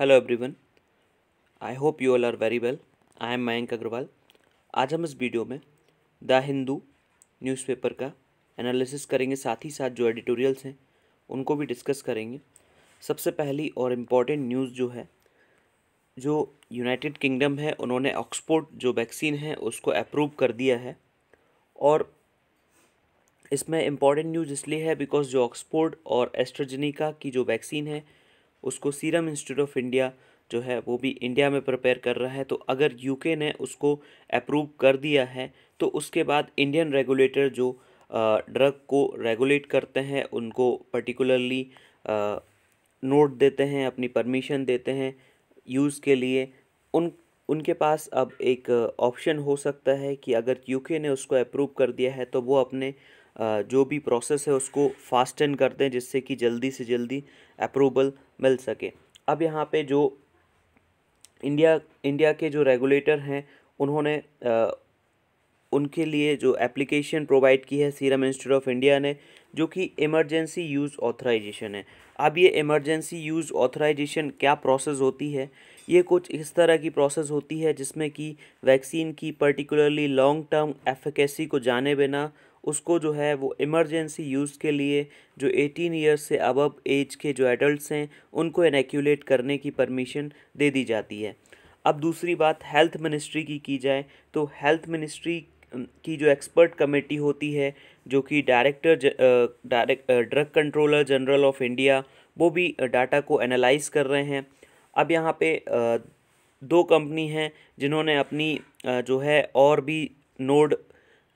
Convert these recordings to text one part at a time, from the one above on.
hello everyone I hope you all are very well I am Mayank Agrawal आज हम इस video में द हिंदू न्यूज़पेपर का एनालिसिस करेंगे साथ ही साथ जो एडिटोरियल्स हैं उनको भी डिस्कस करेंगे सबसे पहली और इम्पॉर्टेंट न्यूज़ जो है जो यूनाइटेड किंगडम है उन्होंने ऑक्सफोर्ड जो वैक्सीन है उसको अप्रूव कर दिया है और इसमें इम्पॉर्टेंट न्यूज़ इसलिए है बिकॉज जो ऑक्सफोर्ड और एस्ट्रोजेनिका की जो वैक्सीन है उसको सीरम इंस्टीट्यूट ऑफ इंडिया जो है वो भी इंडिया में प्रिपेयर कर रहा है तो अगर यूके ने उसको अप्रूव कर दिया है तो उसके बाद इंडियन रेगुलेटर जो ड्रग को रेगुलेट करते हैं उनको पर्टिकुलरली नोट देते हैं अपनी परमिशन देते हैं यूज़ के लिए उन उनके पास अब एक ऑप्शन हो सकता है कि अगर यूके ने उसको अप्रूव कर दिया है तो वो अपने जो भी प्रोसेस है उसको फास्टन कर दें जिससे कि जल्दी से जल्दी अप्रूवल मिल सके अब यहाँ पे जो इंडिया इंडिया के जो रेगुलेटर हैं उन्होंने उनके लिए जो एप्लीकेशन प्रोवाइड की है सीरम इंस्टीट्यूट ऑफ इंडिया ने जो कि इमरजेंसी यूज़ ऑथराइजेशन है अब ये इमरजेंसी यूज़ ऑथराइजेशन क्या प्रोसेस होती है ये कुछ इस तरह की प्रोसेस होती है जिसमें कि वैक्सीन की पर्टिकुलरली लॉन्ग टर्म एफिकेसी को जाने बिना उसको जो है वो इमरजेंसी यूज़ के लिए जो 18 ईयर्स से अब एज के जो एडल्ट हैं उनको इनक्यूलेट करने की परमिशन दे दी जाती है अब दूसरी बात हेल्थ मिनिस्ट्री की की जाए तो हेल्थ मिनिस्ट्री की जो एक्सपर्ट कमेटी होती है जो कि director direct drug controller general of India वो भी डाटा को एनालाइज कर रहे हैं अब यहाँ पे दो कंपनी हैं जिन्होंने अपनी जो है और भी नोड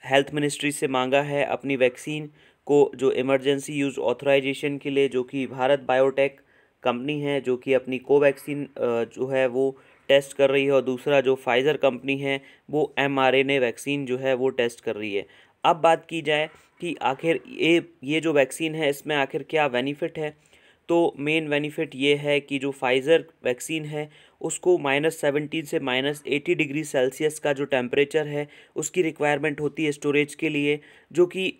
हेल्थ मिनिस्ट्री से मांगा है अपनी वैक्सीन को जो इमरजेंसी यूज़ ऑथोराइजेशन के लिए जो कि भारत बायोटेक कंपनी है जो कि अपनी कोवैक्सीन जो है वो टेस्ट कर रही है और दूसरा जो फाइज़र कंपनी है वो एम वैक्सीन जो है वो टेस्ट कर रही है अब बात की जाए कि आखिर ये ये जो वैक्सीन है इसमें आखिर क्या बेनिफिट है तो मेन बेनिफिट ये है कि जो फाइज़र वैक्सीन है उसको माइनस सेवेंटीन से माइनस एटी डिग्री सेल्सियस का जो टेम्परेचर है उसकी रिक्वायरमेंट होती है स्टोरेज के लिए जो कि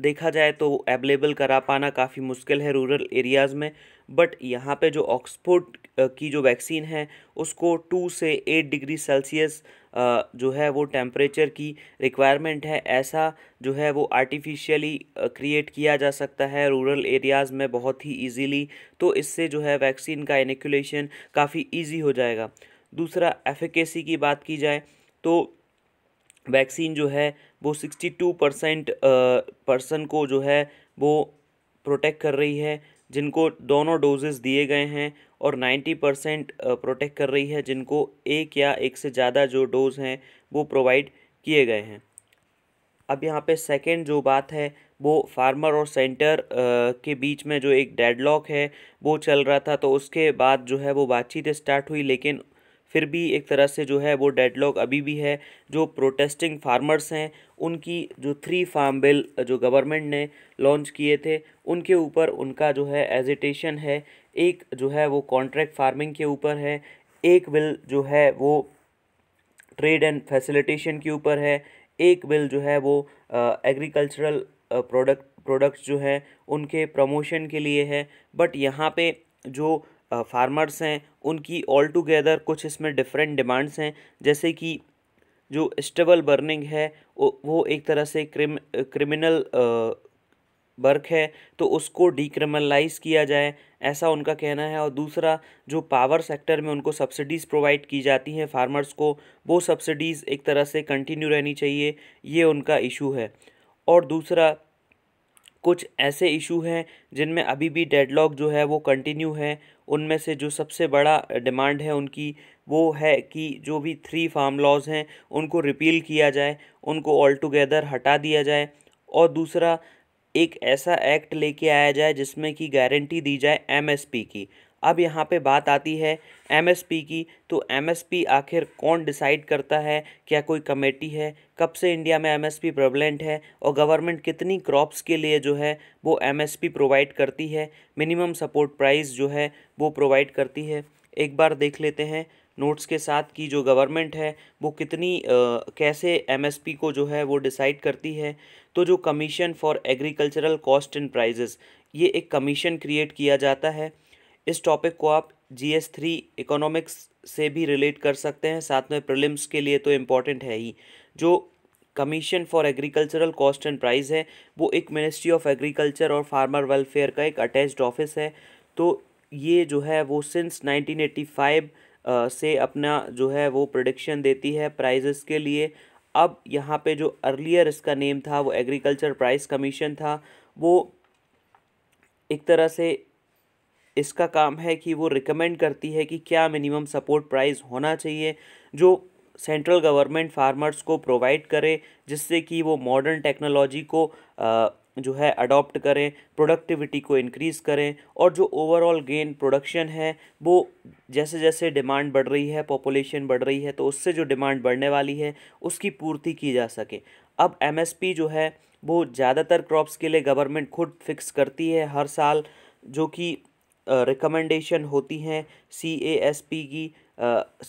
देखा जाए तो अवेलेबल करा पाना काफ़ी मुश्किल है रूरल एरियाज़ में बट यहाँ पे जो ऑक्सफोर्ड की जो वैक्सीन है उसको टू से एट डिग्री सेल्सियस जो है वो टेम्परेचर की रिक्वायरमेंट है ऐसा जो है वो आर्टिफिशियली क्रिएट किया जा सकता है रूरल एरियाज़ में बहुत ही इजीली तो इससे जो है वैक्सीन का इनिकुलेशन काफ़ी इजी हो जाएगा दूसरा एफिकेसी की बात की जाए तो वैक्सीन जो है वो सिक्सटी टू परसेंट पर्सन को जो है वो प्रोटेक्ट कर रही है जिनको दोनों डोजेस दिए गए हैं और 90 परसेंट प्रोटेक्ट कर रही है जिनको एक या एक से ज़्यादा जो डोज हैं वो प्रोवाइड किए गए हैं अब यहाँ पे सेकंड जो बात है वो फार्मर और सेंटर के बीच में जो एक डेडलॉक है वो चल रहा था तो उसके बाद जो है वो बातचीत स्टार्ट हुई लेकिन फिर भी एक तरह से जो है वो डेडलॉक अभी भी है जो प्रोटेस्टिंग फार्मर्स हैं उनकी जो थ्री फार्म बिल जो गवर्नमेंट ने लॉन्च किए थे उनके ऊपर उनका जो है एजिटेशन है एक जो है वो कॉन्ट्रैक्ट फार्मिंग के ऊपर है एक बिल जो है वो ट्रेड एंड फैसिलिटेशन के ऊपर है एक बिल जो है वो एग्रीकल्चरल प्रोडक्ट प्रोडक्ट्स जो हैं उनके प्रमोशन के लिए है बट यहाँ पे जो फार्मर्स हैं उनकी ऑल टुगेदर कुछ इसमें डिफरेंट डिमांड्स हैं जैसे कि जो स्टेबल बर्निंग है वो एक तरह से क्रिम क्रिमिनल वर्क है तो उसको डिक्रिमिनलाइज किया जाए ऐसा उनका कहना है और दूसरा जो पावर सेक्टर में उनको सब्सिडीज़ प्रोवाइड की जाती हैं फार्मर्स को वो सब्सिडीज़ एक तरह से कंटिन्यू रहनी चाहिए ये उनका इशू है और दूसरा कुछ ऐसे इशू हैं जिनमें अभी भी डेडलॉक जो है वो कंटिन्यू है उनमें से जो सबसे बड़ा डिमांड है उनकी वो है कि जो भी थ्री फार्म लॉज हैं उनको रिपील किया जाए उनको ऑल टुगेदर हटा दिया जाए और दूसरा एक ऐसा एक्ट लेके आया जाए जिसमें कि गारंटी दी जाए एमएसपी की अब यहाँ पे बात आती है एमएसपी की तो एमएसपी आखिर कौन डिसाइड करता है क्या कोई कमेटी है कब से इंडिया में एमएसपी प्रेवलेंट है और गवर्नमेंट कितनी क्रॉप्स के लिए जो है वो एमएसपी प्रोवाइड करती है मिनिमम सपोर्ट प्राइस जो है वो प्रोवाइड करती है एक बार देख लेते हैं नोट्स के साथ कि जो गवर्नमेंट है वो कितनी आ, कैसे एमएसपी को जो है वो डिसाइड करती है तो जो commission for agricultural cost and prices ये एक कमीशन क्रिएट किया जाता है इस टॉपिक को आप जी एस थ्री इकोनॉमिक्स से भी रिलेट कर सकते हैं साथ में प्रिलिम्स के लिए तो इम्पॉर्टेंट है ही जो commission for agricultural cost and price है वो एक मिनिस्ट्री ऑफ एग्रीकल्चर और फार्मर वेलफेयर का एक अटैच्ड ऑफिस है तो ये जो है वो सिंस 1985 uh, से अपना जो है वो प्रोडिक्शन देती है प्राइजेस के लिए अब यहाँ पे जो अर्लियर इसका नेम था वो एग्रीकल्चर प्राइस कमीशन था वो एक तरह से इसका काम है कि वो रिकमेंड करती है कि क्या मिनिमम सपोर्ट प्राइस होना चाहिए जो सेंट्रल गवर्नमेंट फार्मर्स को प्रोवाइड करे जिससे कि वो मॉडर्न टेक्नोलॉजी को आ, जो है अडॉप्ट करें प्रोडक्टिविटी को इंक्रीज़ करें और जो ओवरऑल गेन प्रोडक्शन है वो जैसे जैसे डिमांड बढ़ रही है पॉपुलेशन बढ़ रही है तो उससे जो डिमांड बढ़ने वाली है उसकी पूर्ति की जा सके अब एमएसपी जो है वो ज़्यादातर क्रॉप्स के लिए गवर्नमेंट खुद फिक्स करती है हर साल जो कि रिकमेंडेशन होती हैं सी ए एस पी की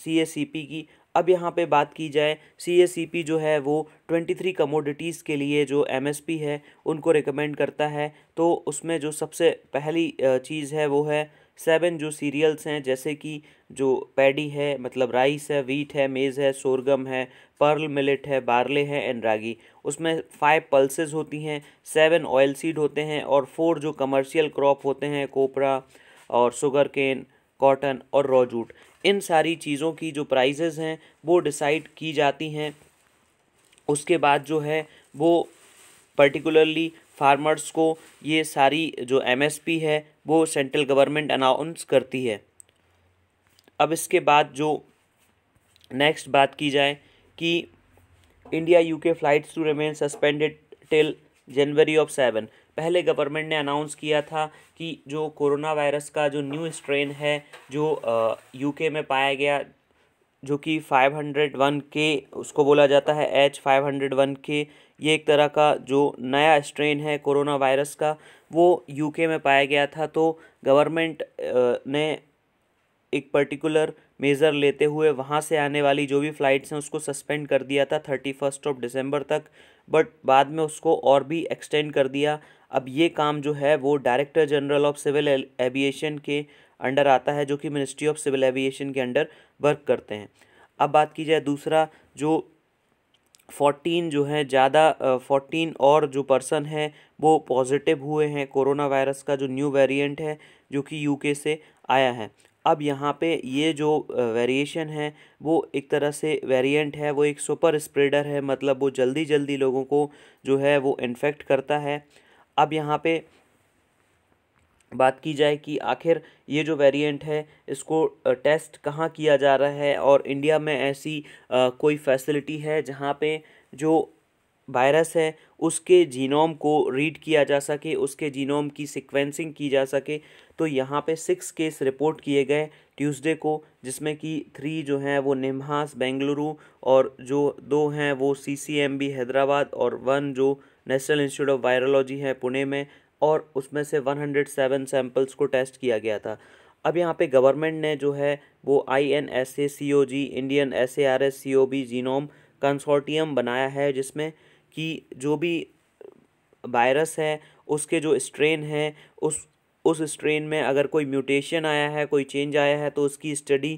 सी एस सी पी की अब यहाँ पे बात की जाए सी एस सी पी जो है वो ट्वेंटी थ्री कमोडिटीज़ के लिए जो एम एस पी है उनको रिकमेंड करता है तो उसमें जो सबसे पहली चीज़ है वो है सेवन जो सीरियल्स हैं जैसे कि जो पैडी है मतलब राइस है वीट है मेज़ है सोरगम है पर्ल मिलेट है बार्ले है एंड रागी उसमें फाइव पल्सेस होती हैं सेवन ऑयल सीड होते हैं और फोर जो कमर्शियल क्रॉप होते हैं कोपरा और शुगर केन कॉटन और रॉ जूट इन सारी चीज़ों की जो प्राइजेज़ हैं वो डिसाइड की जाती हैं उसके बाद जो है वो पर्टिकुलरली फार्मर्स को ये सारी जो एमएसपी है वो सेंट्रल गवर्नमेंट अनाउंस करती है अब इसके बाद जो नेक्स्ट बात की जाए कि India UK flights to remain suspended till January of seven पहले गवर्नमेंट ने अनाउंस किया था कि जो कोरोना वायरस का जो न्यू स्ट्रेन है जो यूके में पाया गया जो कि 501 के उसको बोला जाता है एच 501 के ये एक तरह का जो नया स्ट्रेन है कोरोना वायरस का वो यूके में पाया गया था तो गवर्नमेंट ने एक पर्टिकुलर मेज़र लेते हुए वहाँ से आने वाली जो भी फ़्लाइट्स हैं उसको सस्पेंड कर दिया था थर्टी फर्स्ट ऑफ दिसंबर तक बट बाद में उसको और भी एक्सटेंड कर दिया अब ये काम जो है वो director general of civil aviation के अंडर आता है जो कि मिनिस्ट्री ऑफ सिविल एविएशन के अंडर वर्क करते हैं अब बात की जाए दूसरा जो फोर्टीन जो है ज़्यादा फोर्टीन और जो पर्सन है वो पॉजिटिव हुए हैं कोरोना वायरस का जो न्यू वेरिएंट है जो कि यूके से आया है अब यहाँ पे ये जो वेरिएशन है वो एक तरह से वेरिएंट है वो एक सुपर स्प्रेडर है मतलब वो जल्दी जल्दी लोगों को जो है वो इन्फेक्ट करता है अब यहाँ पे बात की जाए कि आखिर ये जो वेरिएंट है इसको टेस्ट कहाँ किया जा रहा है और इंडिया में ऐसी कोई फैसिलिटी है जहाँ पे जो वायरस है उसके जीनोम को रीड किया जा सके उसके जीनोम की सिक्वेंसिंग की जा सके तो यहाँ पे सिक्स केस रिपोर्ट किए गए ट्यूसडे को जिसमें कि थ्री जो हैं वो निम्हास बेंगलुरु और जो दो हैं वो सी हैदराबाद और वन जो नेशनल इंस्टीट्यूट ऑफ वायरोलॉजी है पुणे में और उसमें से 107 सैंपल्स को टेस्ट किया गया था अब यहाँ पे गवर्नमेंट ने जो है वो I N S A C O G Indian S A R S C O V genome consortium बनाया है जिसमें कि जो भी वायरस है उसके जो स्ट्रेन है उस उस स्ट्रेन में अगर कोई म्यूटेशन आया है कोई चेंज आया है तो उसकी स्टडी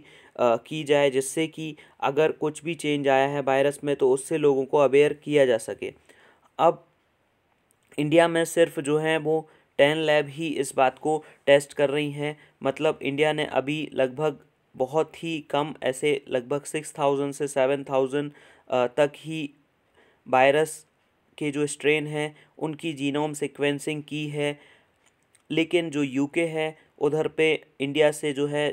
की जाए जिससे कि अगर कुछ भी चेंज आया है वायरस में तो उससे लोगों को अवेयर किया जा सके अब इंडिया में सिर्फ जो है वो टेन लैब ही इस बात को टेस्ट कर रही हैं मतलब इंडिया ने अभी लगभग बहुत ही कम ऐसे लगभग सिक्स थाउजेंड से सेवन थाउजेंड तक ही वायरस के जो स्ट्रेन हैं उनकी जीनोम सिक्वेंसिंग की है लेकिन जो यूके है उधर पे इंडिया से जो है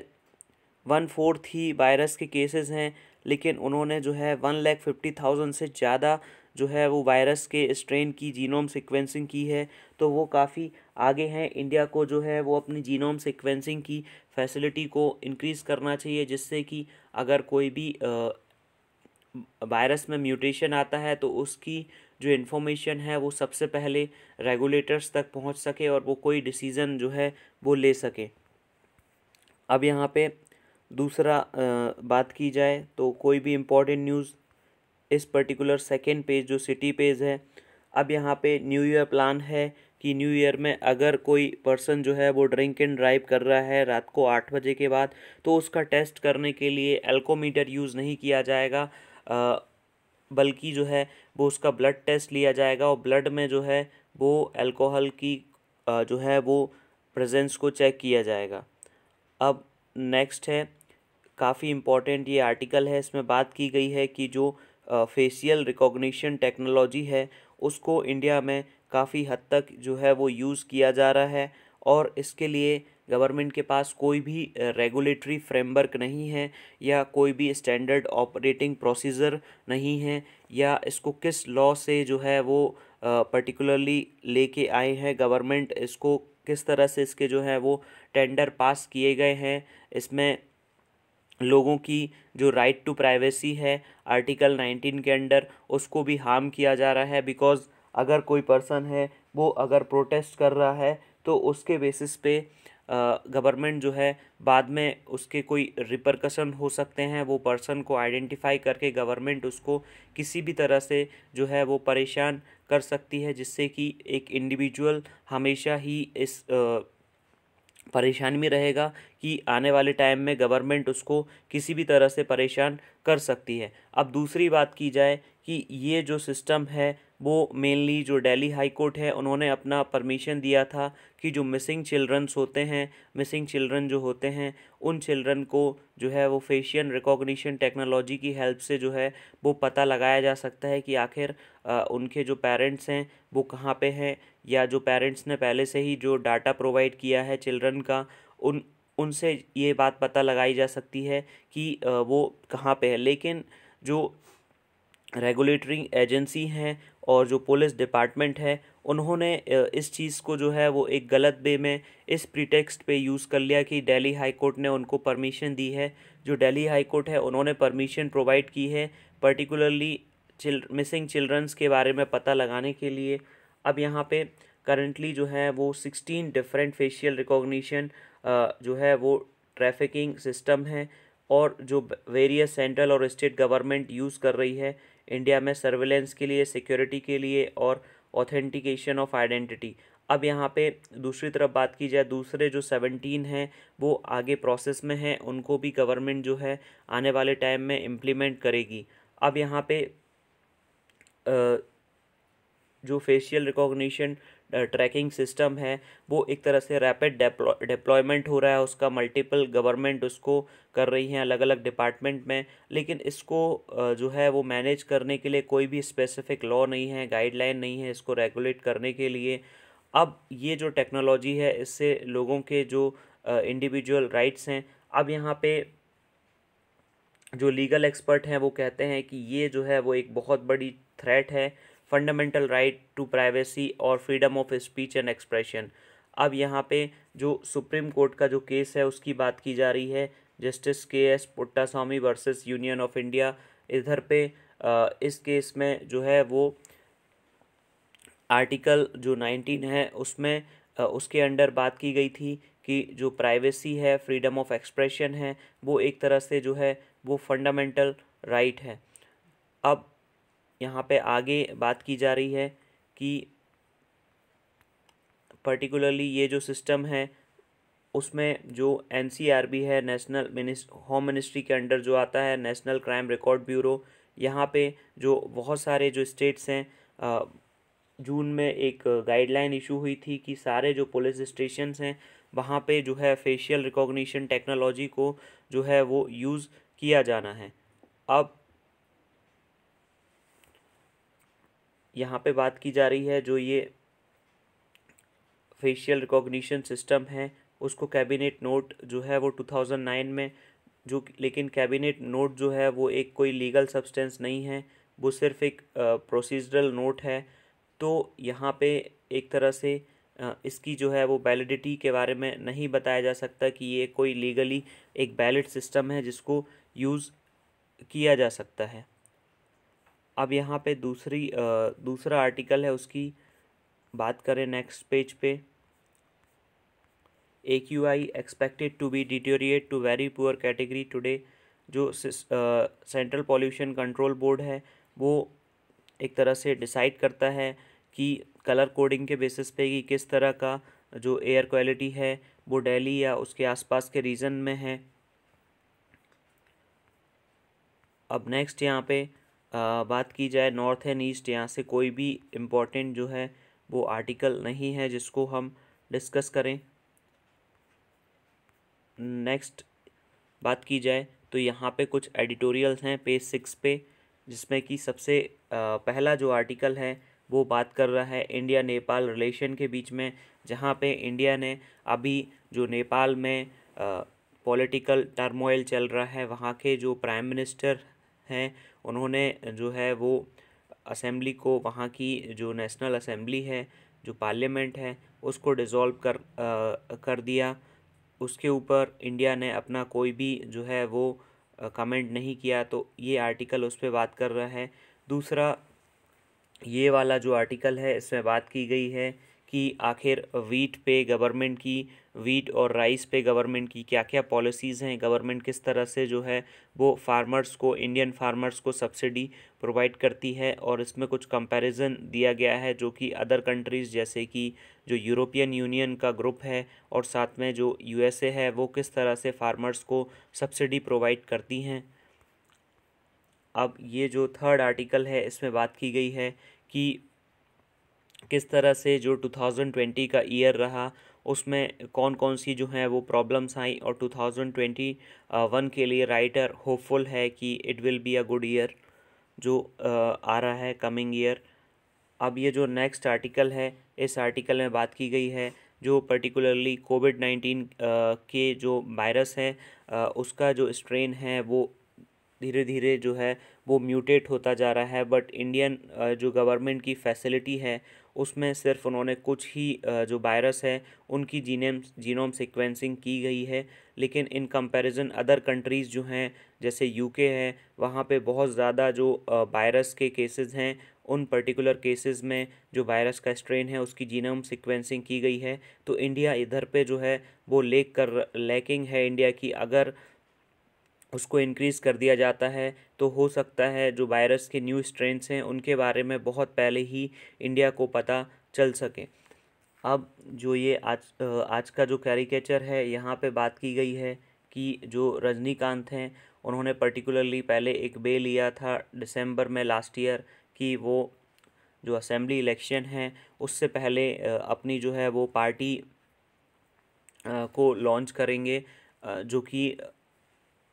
वन फोर्थ ही वायरस के केसेस हैं लेकिन उन्होंने जो है वन लैख फिफ्टी थाउजेंड से ज़्यादा जो है वो वायरस के स्ट्रेन की जीनोम सिक्वेंसिंग की है तो वो काफ़ी आगे हैं इंडिया को जो है वो अपनी जीनोम सिक्वेंसिंग की फैसिलिटी को इंक्रीज़ करना चाहिए जिससे कि अगर कोई भी वायरस में म्यूटेशन आता है तो उसकी जो इन्फॉर्मेशन है वो सबसे पहले रेगुलेटर्स तक पहुंच सके और वो कोई डिसीज़न जो है वो ले सके अब यहाँ पे दूसरा बात की जाए तो कोई भी इम्पोर्टेंट न्यूज़ इस पर्टिकुलर सेकेंड पेज जो सिटी पेज है अब यहाँ पे न्यू ईयर प्लान है कि न्यू ईयर में अगर कोई पर्सन जो है वो ड्रिंक एंड ड्राइव कर रहा है रात को आठ बजे के बाद तो उसका टेस्ट करने के लिए एल्कोमीटर यूज़ नहीं किया जाएगा बल्कि जो है वो उसका ब्लड टेस्ट लिया जाएगा और ब्लड में जो है वो अल्कोहल की जो है वो प्रेजेंस को चेक किया जाएगा अब नेक्स्ट है काफ़ी इम्पॉर्टेंट ये आर्टिकल है इसमें बात की गई है कि जो फेशियल रिकॉग्निशन टेक्नोलॉजी है उसको इंडिया में काफ़ी हद तक जो है वो यूज़ किया जा रहा है और इसके लिए गवर्नमेंट के पास कोई भी रेगुलेटरी फ्रेमवर्क नहीं है या कोई भी स्टैंडर्ड ऑपरेटिंग प्रोसीजर नहीं है या इसको किस लॉ से जो है वो पर्टिकुलरली लेके आए हैं गवर्नमेंट इसको किस तरह से इसके जो है वो टेंडर पास किए गए हैं इसमें लोगों की जो राइट टू प्राइवेसी है आर्टिकल नाइनटीन के अंडर उसको भी हार्म किया जा रहा है बिकॉज़ अगर कोई पर्सन है वो अगर प्रोटेस्ट कर रहा है तो उसके बेसिस पे गवर्नमेंट जो है बाद में उसके कोई रिपरकशन हो सकते हैं वो पर्सन को आइडेंटिफाई करके गवर्नमेंट उसको किसी भी तरह से जो है वो परेशान कर सकती है जिससे कि एक इंडिविजुअल हमेशा ही इस परेशान भी रहेगा कि आने वाले टाइम में गवर्नमेंट उसको किसी भी तरह से परेशान कर सकती है अब दूसरी बात की जाए कि ये जो सिस्टम है वो मेनली जो दिल्ली हाई कोर्ट है उन्होंने अपना परमिशन दिया था कि जो मिसिंग चिल्ड्रंस होते हैं मिसिंग चिल्ड्रन जो होते हैं उन चिल्ड्रन को जो है वो फेशियल रिकॉग्निशन टेक्नोलॉजी की हेल्प से जो है वो पता लगाया जा सकता है कि आखिर उनके जो पेरेंट्स हैं वो कहाँ पे हैं या जो पेरेंट्स ने पहले से ही जो डाटा प्रोवाइड किया है चिल्ड्रन का उन उनसे ये बात पता लगाई जा सकती है कि वो कहाँ पे है लेकिन जो रेगुलेटरी एजेंसी हैं और जो पुलिस डिपार्टमेंट है उन्होंने इस चीज़ को जो है वो एक गलत वे में इस प्रीटेक्स्ट पे यूज़ कर लिया कि दिल्ली हाई कोर्ट ने उनको परमिशन दी है जो दिल्ली हाई कोर्ट है उन्होंने परमिशन प्रोवाइड की है पर्टिकुलरली चिल मिसिंग चिल्ड्रंस के बारे में पता लगाने के लिए अब यहाँ पे करंटली जो है वो सिक्सटीन डिफरेंट फेशियल रिकॉग्निशन जो है वो ट्रैफिकिंग सिस्टम है और जो वेरियस सेंट्रल और स्टेट गवर्नमेंट यूज़ कर रही है इंडिया में सर्वेलेंस के लिए सिक्योरिटी के लिए और ऑथेंटिकेशन ऑफ आइडेंटिटी अब यहाँ पे दूसरी तरफ बात की जाए दूसरे जो सेवनटीन हैं वो आगे प्रोसेस में हैं उनको भी गवर्नमेंट जो है आने वाले टाइम में इम्प्लीमेंट करेगी अब यहाँ पे आ, जो फेशियल रिकॉग्निशन ट्रैकिंग सिस्टम है वो एक तरह से रैपिड डिप्लॉयमेंट हो रहा है उसका मल्टीपल गवर्नमेंट उसको कर रही हैं अलग अलग डिपार्टमेंट में लेकिन इसको जो है वो मैनेज करने के लिए कोई भी स्पेसिफिक लॉ नहीं है गाइडलाइन नहीं है इसको रेगुलेट करने के लिए अब ये जो टेक्नोलॉजी है इससे लोगों के जो इंडिविजुअल राइट्स हैं अब यहाँ पे जो लीगल एक्सपर्ट हैं वो कहते हैं कि ये जो है वो एक बहुत बड़ी थ्रेट है फंडामेंटल राइट टू प्राइवेसी और freedom of speech and expression अब यहाँ पे जो सुप्रीम कोर्ट का जो केस है उसकी बात की जा रही है justice K S Puttaswamy versus union of India इधर पे इस केस में जो है वो आर्टिकल जो नाइनटीन है उसमें उसके अंडर बात की गई थी कि जो प्राइवेसी है फ्रीडम ऑफ एक्सप्रेशन है वो एक तरह से जो है वो फंडामेंटल राइट है अब यहाँ पे आगे बात की जा रही है कि पर्टिकुलरली ये जो सिस्टम है उसमें जो एन e है नेशनल मिनिस्ट होम मिनिस्ट्री के अंडर जो आता है नेशनल क्राइम रिकॉर्ड ब्यूरो यहाँ पे जो बहुत सारे जो स्टेट्स हैं जून में एक गाइडलाइन इशू हुई थी कि सारे जो पुलिस स्टेशन हैं वहाँ पे जो है फेशियल रिकॉग्निशन टेक्नोलॉजी को जो है वो यूज़ किया जाना है अब यहाँ पे बात की जा रही है जो ये फेशियल रिकॉग्निशन सिस्टम है उसको कैबिनेट नोट जो है वो 2009 में जो लेकिन कैबिनेट नोट जो है वो एक कोई लीगल सब्सटेंस नहीं है वो सिर्फ एक प्रोसीजरल नोट है तो यहाँ पे एक तरह से इसकी जो है वो वैलिडिटी के बारे में नहीं बताया जा सकता कि ये कोई लीगली एक वैलिड सिस्टम है जिसको यूज़ किया जा सकता है अब यहाँ पे दूसरी दूसरा आर्टिकल है उसकी बात करें नेक्स्ट पेज पे A Q I expected to be deteriorate to very poor category today जो सेंट्रल पॉल्यूशन कंट्रोल बोर्ड है वो एक तरह से डिसाइड करता है कि कलर कोडिंग के बेसिस पे कि किस तरह का जो एयर क्वालिटी है वो डेली या उसके आसपास के रीजन में है अब नेक्स्ट यहाँ पे बात की जाए नॉर्थ एंड ईस्ट यहाँ से कोई भी इम्पोर्टेंट जो है वो आर्टिकल नहीं है जिसको हम डिस्कस करें नेक्स्ट बात की जाए तो यहाँ पे कुछ एडिटोरियल्स हैं पेज सिक्स पे जिसमें कि सबसे पहला जो आर्टिकल है वो बात कर रहा है इंडिया नेपाल रिलेशन के बीच में जहाँ पे इंडिया ने अभी जो नेपाल में पॉलिटिकल टर्मोइल चल रहा है वहाँ के जो प्राइम मिनिस्टर हैं उन्होंने जो है वो असेंबली को वहाँ की जो नेशनल असेंबली है जो पार्लियामेंट है उसको डिज़ोल्व कर आ, कर दिया उसके ऊपर इंडिया ने अपना कोई भी जो है वो कमेंट नहीं किया तो ये आर्टिकल उस पर बात कर रहा है दूसरा ये वाला जो आर्टिकल है इसमें बात की गई है कि आखिर वीट पे गवर्नमेंट की वीट और राइस पे गवर्नमेंट की क्या क्या पॉलिसीज़ हैं गवर्नमेंट किस तरह से जो है वो फार्मर्स को इंडियन फार्मर्स को सब्सिडी प्रोवाइड करती है और इसमें कुछ कंपैरिजन दिया गया है जो कि अदर कंट्रीज़ जैसे कि जो यूरोपियन यूनियन का ग्रुप है और साथ में जो यूएसए है वो किस तरह से फार्मर्स को सब्सिडी प्रोवाइड करती हैं अब ये जो थर्ड आर्टिकल है इसमें बात की गई है कि किस तरह से जो 2020 का ईयर रहा उसमें कौन कौन सी जो है वो प्रॉब्लम्स आई और 2021 के लिए राइटर होपफुल है कि it will be a good year जो आ रहा है कमिंग ईयर अब ये जो नेक्स्ट आर्टिकल है इस आर्टिकल में बात की गई है जो पर्टिकुलरली कोविड नाइन्टीन के जो वायरस हैं उसका जो स्ट्रेन है वो धीरे धीरे जो है वो म्यूटेट होता जा रहा है बट इंडियन जो गवर्नमेंट की फैसिलिटी है उसमें सिर्फ उन्होंने कुछ ही जो वायरस है उनकी जीनेम जीनोम सिक्वेंसिंग की गई है लेकिन इन कंपैरिजन अदर कंट्रीज़ जो हैं जैसे यूके है वहाँ पे बहुत ज़्यादा जो वायरस के केसेस हैं उन पर्टिकुलर केसेस में जो वायरस का स्ट्रेन है उसकी जीनोम सिक्वेंसिंग की गई है तो इंडिया इधर पे जो है वो लेक कर लैकिंग है इंडिया की अगर उसको इंक्रीज़ कर दिया जाता है तो हो सकता है जो वायरस के न्यू स्ट्रेंस हैं उनके बारे में बहुत पहले ही इंडिया को पता चल सके अब जो ये आज आज का जो कैरिकेचर है यहाँ पे बात की गई है कि जो रजनीकांत हैं उन्होंने पर्टिकुलरली पहले एक बे लिया था दिसंबर में लास्ट ईयर कि वो जो असेंबली इलेक्शन है उससे पहले अपनी जो है वो पार्टी को लॉन्च करेंगे जो कि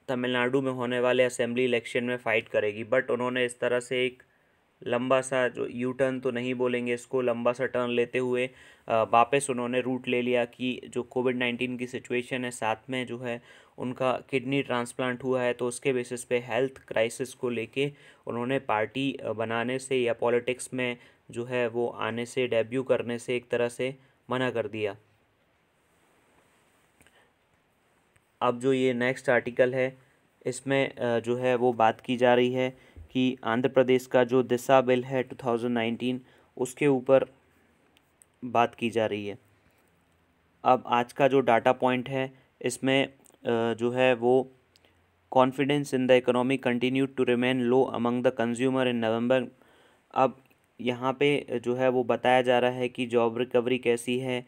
तमिलनाडु में होने वाले असेंबली इलेक्शन में फ़ाइट करेगी बट उन्होंने इस तरह से एक लंबा सा जो यू टर्न तो नहीं बोलेंगे इसको लंबा सा टर्न लेते हुए वापस उन्होंने रूट ले लिया कि जो कोविड नाइन्टीन की सिचुएशन है साथ में जो है उनका किडनी ट्रांसप्लांट हुआ है तो उसके बेसिस पे हेल्थ क्राइसिस को लेके उन्होंने पार्टी बनाने से या पॉलिटिक्स में जो है वो आने से डेब्यू करने से एक तरह से मना कर दिया अब जो ये नेक्स्ट आर्टिकल है इसमें जो है वो बात की जा रही है कि आंध्र प्रदेश का जो दिशा बिल है 2019 उसके ऊपर बात की जा रही है अब आज का जो डाटा पॉइंट है इसमें जो है वो confidence in the economy continue to remain low among the consumer in November अब यहाँ पे जो है वो बताया जा रहा है कि जॉब रिकवरी कैसी है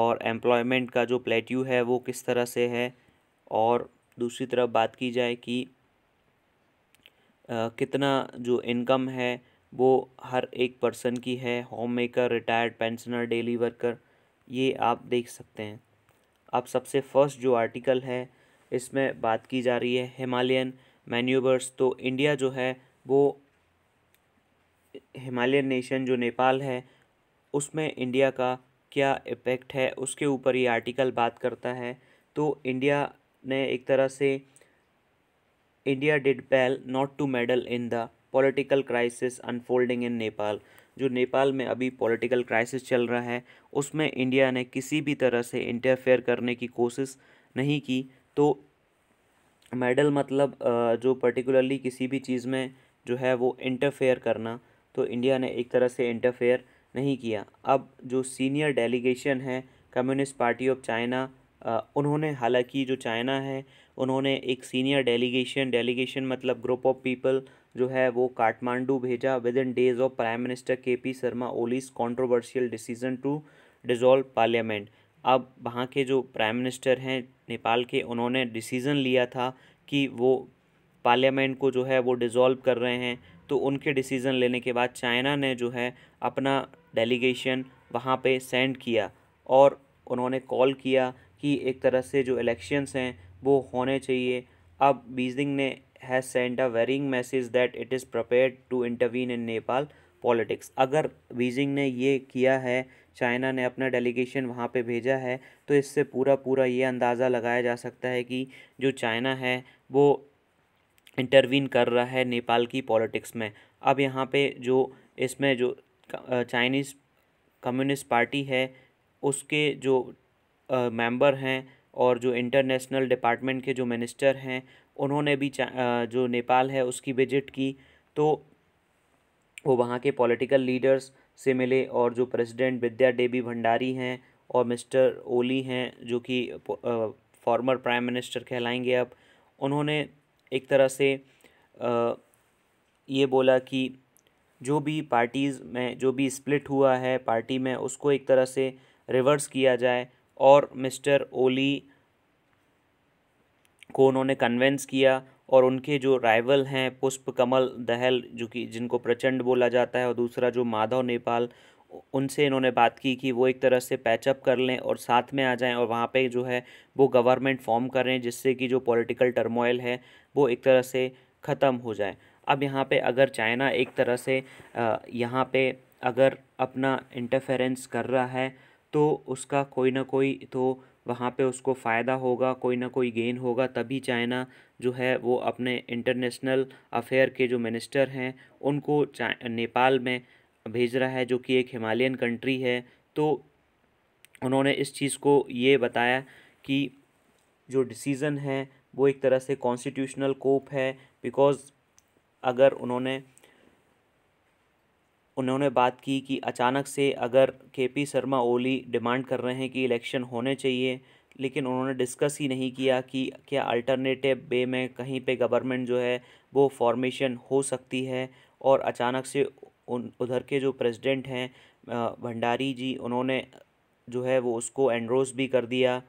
और एम्प्लॉयमेंट का जो प्लेट्यू है वो किस तरह से है और दूसरी तरफ बात की जाए कि कितना जो इनकम है वो हर एक पर्सन की है home maker retired pensioner daily worker ये आप देख सकते हैं अब सबसे फर्स्ट जो आर्टिकल है इसमें बात की जा रही है हिमालयन मैन्यूवर्स तो इंडिया जो है वो हिमालयन नेशन जो नेपाल है उसमें इंडिया का क्या इफ़ेक्ट है उसके ऊपर ये आर्टिकल बात करता है तो इंडिया ने एक तरह से India did well not to meddle in the political crisis unfolding in Nepal जो नेपाल में अभी पॉलिटिकल क्राइसिस चल रहा है उसमें इंडिया ने किसी भी तरह से इंटरफेयर करने की कोशिश नहीं की तो मेडल मतलब जो पर्टिकुलरली किसी भी चीज़ में जो है वो इंटरफेयर करना तो इंडिया ने एक तरह से इंटरफेयर नहीं किया अब जो सीनियर डेलीगेशन है कम्युनिस्ट पार्टी ऑफ चाइना उन्होंने हालांकि जो चाइना है उन्होंने एक सीनियर डेलीगेशन डेलीगेशन मतलब ग्रुप ऑफ पीपल जो है वो काठमांडू भेजा within days of prime minister K P Sharma Oli's controversial decision to dissolve parliament अब वहाँ के जो प्राइम मिनिस्टर हैं नेपाल के उन्होंने डिसीज़न लिया था कि वो पार्लियामेंट को जो है वो डिज़ोल्व कर रहे हैं तो उनके डिसीज़न लेने के बाद चाइना ने जो है अपना डेलीगेशन वहाँ पे सेंड किया और उन्होंने कॉल किया कि एक तरह से जो इलेक्शंस हैं वो होने चाहिए अब बीजिंग ने has sent a warning message that it is prepare to intervene in Nepal politics अगर बीजिंग ने ये किया है चाइना ने अपना डेलीगेशन वहाँ पे भेजा है तो इससे पूरा पूरा ये अंदाज़ा लगाया जा सकता है कि जो चाइना है वो इंटरवीन कर रहा है नेपाल की पॉलिटिक्स में अब यहाँ पे जो इसमें जो चाइनीज़ कम्युनिस्ट पार्टी है उसके जो मेंबर हैं और जो इंटरनेशनल डिपार्टमेंट के जो मिनिस्टर हैं उन्होंने भी जो नेपाल है उसकी विजिट की तो वो वहाँ के पॉलिटिकल लीडर्स से मिले और जो प्रेसिडेंट विद्या देवी भंडारी हैं और मिस्टर ओली हैं जो कि फॉर्मर प्राइम मिनिस्टर कहलाएंगे अब उन्होंने एक तरह से आ, ये बोला कि जो भी पार्टीज़ में जो भी स्प्लिट हुआ है पार्टी में उसको एक तरह से रिवर्स किया जाए और मिस्टर ओली को उन्होंने कन्वेंस किया और उनके जो राइवल हैं पुष्प कमल दहल जो कि जिनको प्रचंड बोला जाता है और दूसरा जो माधव नेपाल उनसे इन्होंने बात की कि वो एक तरह से पैचअप कर लें और साथ में आ जाएं और वहाँ पे जो है वो गवर्नमेंट फॉर्म करें जिससे कि जो पॉलिटिकल टर्मोइल है वो एक तरह से ख़त्म हो जाए अब यहाँ पे अगर चाइना एक तरह से यहाँ पे अगर अपना इंटरफेरेंस कर रहा है तो उसका कोई ना कोई तो वहाँ पे उसको फ़ायदा होगा कोई ना कोई गेन होगा तभी चाइना जो है वो अपने इंटरनेशनल अफेयर के जो मिनिस्टर हैं उनको नेपाल में भेज रहा है जो कि एक हिमालयन कंट्री है तो उन्होंने इस चीज़ को ये बताया कि जो डिसीज़न है वो एक तरह से कॉन्स्टिट्यूशनल कोप है बिकॉज़ अगर उन्होंने उन्होंने बात की कि अचानक से अगर के पी शर्मा ओली डिमांड कर रहे हैं कि इलेक्शन होने चाहिए लेकिन उन्होंने डिस्कस ही नहीं किया कि क्या अल्टरनेटिव वे में कहीं पे गवर्नमेंट जो है वो फॉर्मेशन हो सकती है और अचानक से उन उधर के जो प्रेसिडेंट हैं भंडारी जी उन्होंने जो है वो उसको एंड्रोस भी कर दिया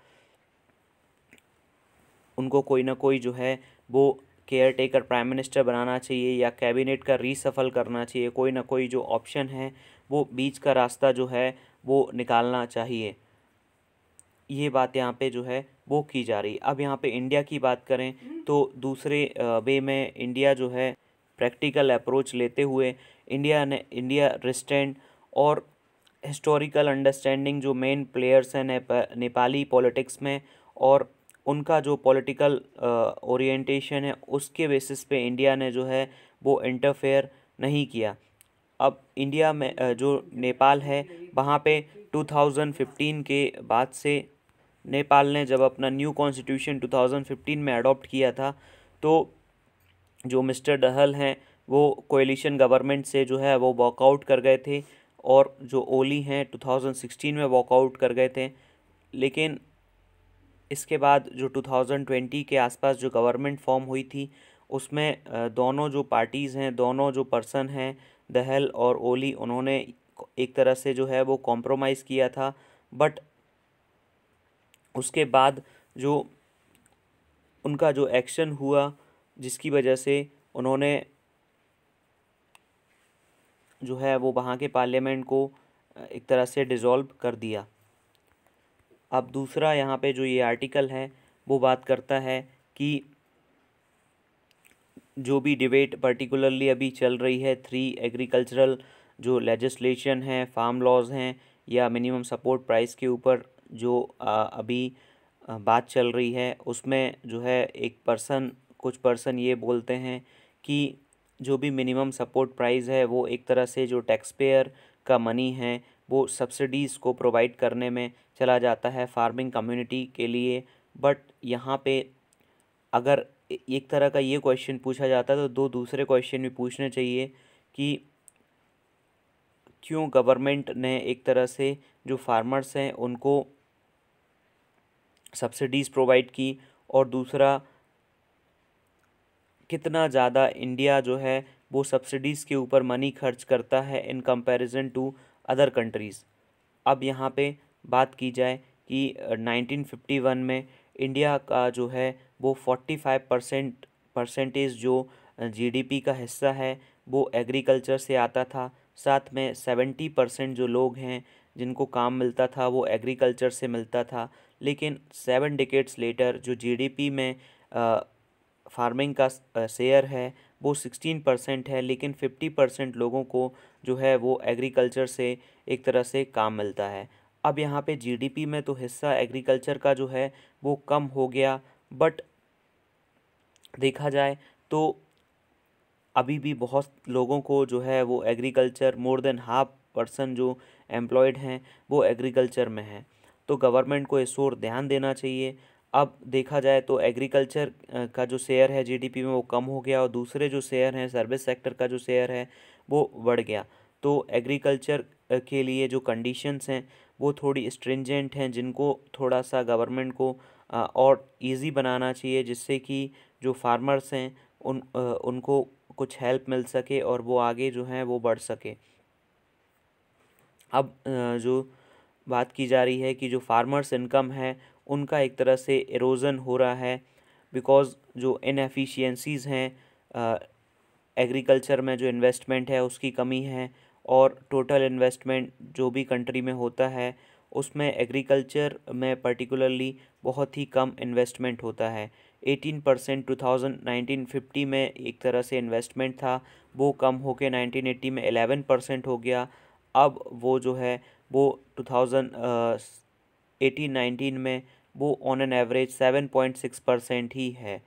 उनको कोई ना कोई जो है वो केयर टेकर प्राइम मिनिस्टर बनाना चाहिए या कैबिनेट का रीसफल करना चाहिए कोई ना कोई जो ऑप्शन है वो बीच का रास्ता जो है वो निकालना चाहिए ये बात यहाँ पे जो है वो की जा रही अब यहाँ पे इंडिया की बात करें तो दूसरे वे में इंडिया जो है प्रैक्टिकल अप्रोच लेते हुए इंडिया ने इंडिया रिस्टेंट और हिस्टोरिकल अंडरस्टैंडिंग जो मेन प्लेयर्स हैं नेपाली पॉलिटिक्स में और उनका जो पॉलिटिकल ओरिएंटेशन है उसके बेसिस पे इंडिया ने जो है वो इंटरफेयर नहीं किया अब इंडिया में जो नेपाल है वहाँ पे 2015 के बाद से नेपाल ने जब अपना न्यू कॉन्स्टिट्यूशन 2015 में अडॉप्ट किया था तो जो मिस्टर डहल हैं वो कोलिशन गवर्नमेंट से जो है वो वॉकआउट कर गए थे और जो ओली हैं 2016 में वॉकआउट कर गए थे लेकिन इसके बाद जो 2020 के आसपास जो गवर्नमेंट फॉर्म हुई थी उसमें दोनों जो पार्टीज़ हैं दोनों जो पर्सन हैं दहल और ओली उन्होंने एक तरह से जो है वो कॉम्प्रोमाइज़ किया था बट उसके बाद जो उनका जो एक्शन हुआ जिसकी वजह से उन्होंने जो है वो वहाँ के पार्लियामेंट को एक तरह से डिज़ोल्व कर दिया अब दूसरा यहाँ पे जो ये आर्टिकल है वो बात करता है कि जो भी डिबेट पर्टिकुलरली अभी चल रही है थ्री एग्रीकल्चरल जो लेजिस्लेशन है फार्म लॉज हैं या मिनिमम सपोर्ट प्राइस के ऊपर जो अभी बात चल रही है उसमें जो है एक पर्सन कुछ पर्सन ये बोलते हैं कि जो भी मिनिमम सपोर्ट प्राइस है वो एक तरह से जो टैक्स पेयर का मनी है वो सब्सिडीज़ को प्रोवाइड करने में चला जाता है फार्मिंग कम्युनिटी के लिए बट यहाँ पे अगर एक तरह का ये क्वेश्चन पूछा जाता है तो दो दूसरे क्वेश्चन भी पूछने चाहिए कि क्यों गवर्नमेंट ने एक तरह से जो फार्मर्स हैं उनको सब्सिडीज़ प्रोवाइड की और दूसरा कितना ज़्यादा इंडिया जो है वो सब्सिडीज़ के ऊपर मनी खर्च करता है in comparison to other countries अब यहाँ पे बात की जाए कि 1951 में इंडिया का जो है वो 45 परसेंट परसेंटेज जो जीडीपी का हिस्सा है वो एग्रीकल्चर से आता था साथ में 70 परसेंट जो लोग हैं जिनको काम मिलता था वो एग्रीकल्चर से मिलता था लेकिन सेवन डिकेट्स लेटर जो जीडीपी में फार्मिंग का शेयर है वो सिक्सटीन परसेंट है लेकिन फिफ्टी परसेंट लोगों को जो है वो एग्रीकल्चर से एक तरह से काम मिलता है अब यहाँ पे जीडीपी में तो हिस्सा एग्रीकल्चर का जो है वो कम हो गया बट देखा जाए तो अभी भी बहुत लोगों को जो है वो agriculture more than half person जो एम्प्लॉयड हैं वो एग्रीकल्चर में हैं तो गवर्नमेंट को इस ओर ध्यान देना चाहिए अब देखा जाए तो एग्रीकल्चर का जो शेयर है जीडीपी में वो कम हो गया और दूसरे जो शेयर हैं सर्विस सेक्टर का जो शेयर है वो बढ़ गया तो एग्रीकल्चर के लिए जो कंडीशंस हैं वो थोड़ी स्ट्रिंजेंट हैं जिनको थोड़ा सा गवर्नमेंट को और इजी बनाना चाहिए जिससे कि जो फार्मर्स हैं उन उनको कुछ हेल्प मिल सके और वो आगे जो हैं वो बढ़ सके अब जो बात की जा रही है कि जो फार्मर्स इनकम है उनका एक तरह से एरोज़न हो रहा है बिकॉज़ जो इनफिशियंसीज़ हैं एग्रीकल्चर में जो इन्वेस्टमेंट है उसकी कमी है और टोटल इन्वेस्टमेंट जो भी कंट्री में होता है उसमें एग्रीकल्चर में पर्टिकुलरली बहुत ही कम इन्वेस्टमेंट होता है eighteen percent two thousand nineteen fifty में एक तरह से इन्वेस्टमेंट था वो कम हो के नाइनटीन एट्टी में एलेवन परसेंट हो गया अब वो जो है वो टू थाउजेंड एटीन नाइनटीन में वो on an average seven point six percent ही है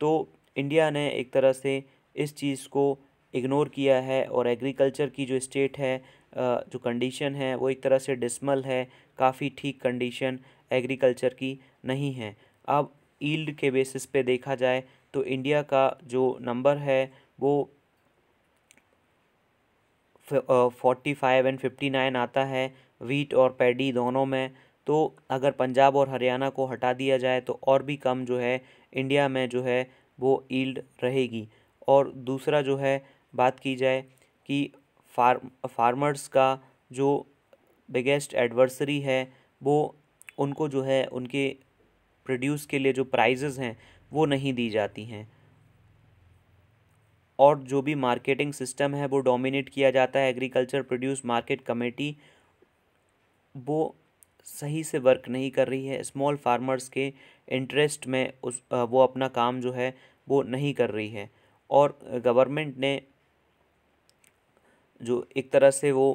तो इंडिया ने एक तरह से इस चीज़ को इग्नोर किया है और एग्रीकल्चर की जो स्टेट है जो कंडीशन है वो एक तरह से डिसमल है काफ़ी ठीक कंडीशन एग्रीकल्चर की नहीं है अब ईल्ड के बेसिस पे देखा जाए तो इंडिया का जो नंबर है वो forty five and fifty nine आता है वीट और पैडी दोनों में तो अगर पंजाब और हरियाणा को हटा दिया जाए तो और भी कम जो है इंडिया में जो है वो ईल्ड रहेगी और दूसरा जो है बात की जाए कि फार फार्मर्स का जो बिगेस्ट एडवर्सरी है वो उनको जो है उनके प्रोड्यूस के लिए जो प्राइजेज़ हैं वो नहीं दी जाती हैं और जो भी मार्केटिंग सिस्टम है वो डोमिनेट किया जाता है एग्रीकल्चर प्रोड्यूस मार्केट कमेटी वो सही से वर्क नहीं कर रही है स्मॉल फार्मर्स के इंटरेस्ट में उस वो अपना काम जो है वो नहीं कर रही है और गवर्नमेंट ने जो एक तरह से वो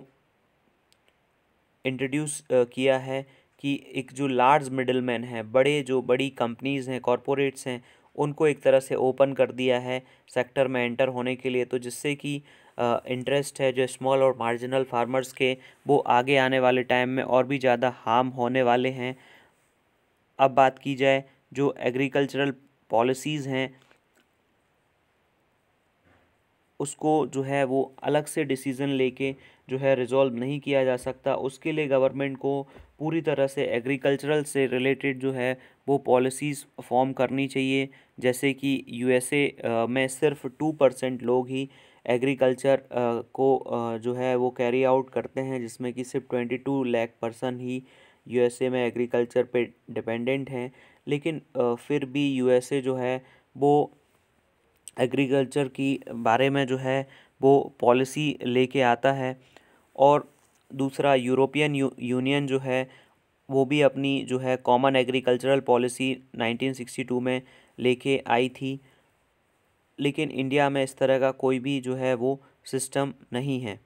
इंट्रोड्यूस किया है कि एक जो लार्ज मिडल मैन है बड़े जो बड़ी कंपनीज़ हैं कॉरपोरेट्स हैं उनको एक तरह से ओपन कर दिया है सेक्टर में एंटर होने के लिए तो जिससे कि इंटरेस्ट है जो स्मॉल और मार्जिनल फार्मर्स के वो आगे आने वाले टाइम में और भी ज़्यादा हार्म होने वाले हैं अब बात की जाए जो एग्रीकल्चरल पॉलिसीज़ हैं उसको जो है वो अलग से डिसीज़न लेके जो है रिजॉल्व नहीं किया जा सकता उसके लिए गवर्नमेंट को पूरी तरह से एग्रीकल्चरल से रिलेटेड जो है वो पॉलिसीज़ फॉर्म करनी चाहिए जैसे कि यूएसए में सिर्फ टू परसेंट लोग ही एग्रीकल्चर को जो है वो कैरी आउट करते हैं जिसमें कि सिर्फ ट्वेंटी टू लैख पर्सन ही यूएसए में एग्रीकल्चर पे डिपेंडेंट हैं लेकिन फिर भी यूएसए जो है वो एग्रीकल्चर की बारे में जो है वो पॉलिसी लेके आता है और दूसरा यूरोपियन यूनियन जो है वो भी अपनी जो है कॉमन एग्रीकल्चरल पॉलिसी 1962 में लेके आई थी लेकिन इंडिया में इस तरह का कोई भी जो है वो सिस्टम नहीं है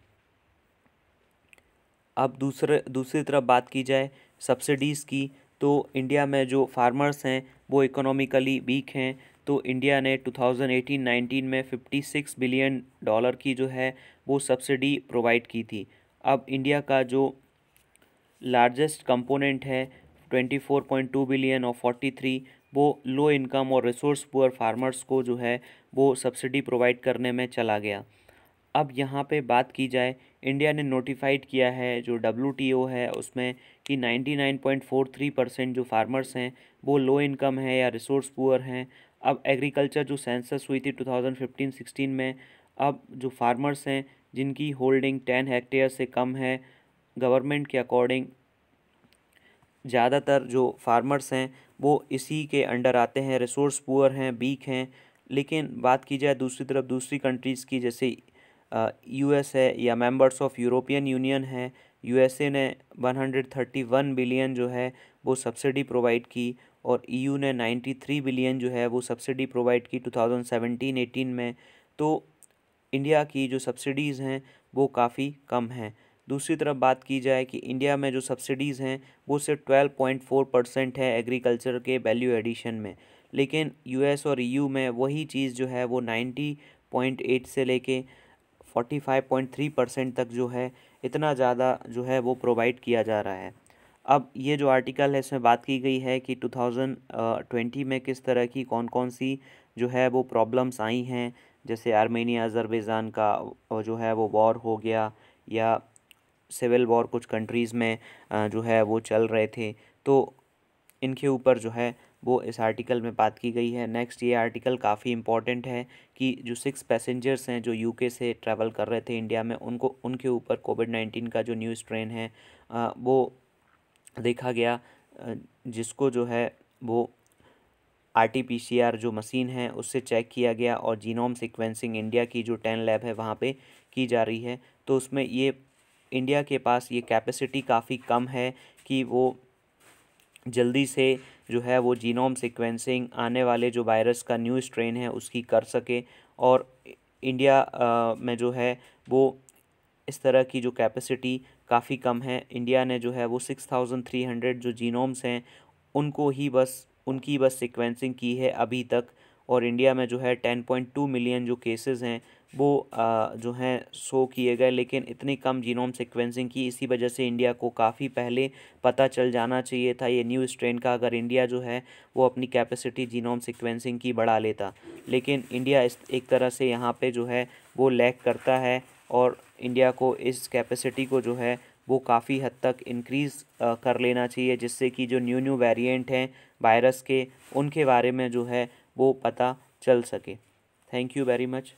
अब दूसरे दूसरी तरफ बात की जाए सब्सिडीज़ की तो इंडिया में जो फार्मर्स हैं वो इकोनॉमिकली वीक हैं तो इंडिया ने 2018-19 में 56 बिलियन डॉलर की जो है वो सब्सिडी प्रोवाइड की थी अब इंडिया का जो लार्जेस्ट कंपोनेंट है 24.2 बिलियन और 43 वो लो इनकम और रिसोर्स पुअर फार्मर्स को जो है वो सब्सिडी प्रोवाइड करने में चला गया अब यहाँ पे बात की जाए इंडिया ने नोटिफाइड किया है जो डब्ल्यू है उसमें कि 99.43 परसेंट जो फार्मर्स हैं वो लो इनकम है या रिसोर्स पुअर हैं अब एग्रीकल्चर जो सेंसस हुई थी 2015-16 में अब जो फार्मर्स हैं जिनकी होल्डिंग टेन हेक्टेयर से कम है गवर्नमेंट के अकॉर्डिंग ज़्यादातर जो फार्मर्स हैं वो इसी के अंडर आते हैं रिसोर्स पुअर हैं वीक हैं लेकिन बात की जाए दूसरी तरफ दूसरी कंट्रीज़ की जैसे यूएस है या मेंबर्स ऑफ यूरोपियन यूनियन है यूएसए ने 131 बिलियन जो है वो सब्सिडी प्रोवाइड की और ईयू e ने 93 बिलियन जो है वो सब्सिडी प्रोवाइड की 2017-18 में तो इंडिया की जो सब्सिडीज़ हैं वो काफ़ी कम हैं दूसरी तरफ बात की जाए कि इंडिया में जो सब्सिडीज़ हैं वो सिर्फ 12.4 परसेंट है एग्रीकल्चर के वैल्यू एडिशन में लेकिन यूएस और ईयू e में वही चीज़ जो है वो 90.8 से लेके 45.3 परसेंट तक जो है इतना ज़्यादा जो है वो प्रोवाइड किया जा रहा है अब ये जो आर्टिकल है इसमें बात की गई है कि 2020 में किस तरह की कौन कौन सी जो है वो प्रॉब्लम्स आई हैं जैसे आर्मेनिया अज़रबैजान का जो है वो वॉर हो गया या सिविल वॉर कुछ कंट्रीज़ में जो है वो चल रहे थे तो इनके ऊपर जो है वो इस आर्टिकल में बात की गई है नेक्स्ट ये आर्टिकल काफ़ी इंपॉर्टेंट है कि जो सिक्स पैसेंजर्स हैं जो यूके से ट्रैवल कर रहे थे इंडिया में उनको उनके ऊपर कोविड नाइन्टीन का जो न्यूज़ ट्रेन है वो देखा गया जिसको जो है वो R T P C R जो मशीन है उससे चेक किया गया और जीनोम सिक्वेंसिंग इंडिया की जो टेन लैब है वहाँ पे की जा रही है तो उसमें ये इंडिया के पास ये कैपेसिटी काफ़ी कम है कि वो जल्दी से जो है वो जीनोम सिक्वेंसिंग आने वाले जो वायरस का न्यू स्ट्रेन है उसकी कर सके और इंडिया आ, में जो है वो इस तरह की जो कैपेसिटी काफ़ी कम है इंडिया ने जो है वो सिक्स थाउजेंड थ्री हंड्रेड जो जीनोम्स हैं उनको ही बस उनकी बस सिक्वेंसिंग की है अभी तक और इंडिया में जो है टेन पॉइंट टू मिलियन जो केसेस हैं वो आ, जो हैं शो किए गए लेकिन इतनी कम जीनोम सिक्वेंसिंग की इसी वजह से इंडिया को काफ़ी पहले पता चल जाना चाहिए था ये न्यू स्ट्रेन का अगर इंडिया जो है वो अपनी कैपेसिटी जीनोम सिक्वेंसिंग की बढ़ा लेता लेकिन इंडिया इस एक तरह से यहाँ पे जो है वो लैक करता है और इंडिया को इस कैपेसिटी को जो है वो काफ़ी हद तक इंक्रीज़ कर लेना चाहिए जिससे कि जो न्यू न्यू वेरिएंट हैं वायरस के उनके बारे में जो है वो पता चल सके थैंक यू वेरी मच